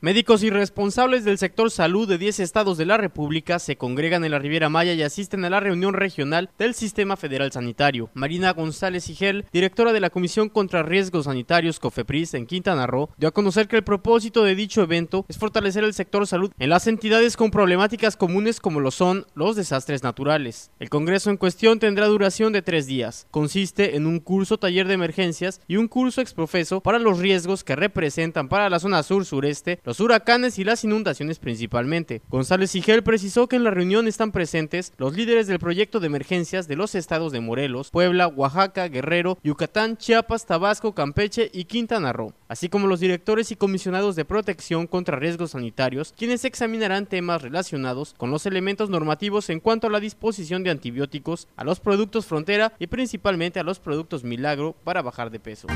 Médicos y responsables del sector salud de 10 estados de la República se congregan en la Riviera Maya y asisten a la reunión regional del Sistema Federal Sanitario. Marina González Higel, directora de la Comisión contra Riesgos Sanitarios COFEPRIS en Quintana Roo, dio a conocer que el propósito de dicho evento es fortalecer el sector salud en las entidades con problemáticas comunes como lo son los desastres naturales. El congreso en cuestión tendrá duración de tres días. Consiste en un curso taller de emergencias y un curso exprofeso para los riesgos que representan para la zona sur-sureste los huracanes y las inundaciones principalmente. González Sigel precisó que en la reunión están presentes los líderes del proyecto de emergencias de los estados de Morelos, Puebla, Oaxaca, Guerrero, Yucatán, Chiapas, Tabasco, Campeche y Quintana Roo, así como los directores y comisionados de protección contra riesgos sanitarios, quienes examinarán temas relacionados con los elementos normativos en cuanto a la disposición de antibióticos, a los productos frontera y principalmente a los productos milagro para bajar de peso.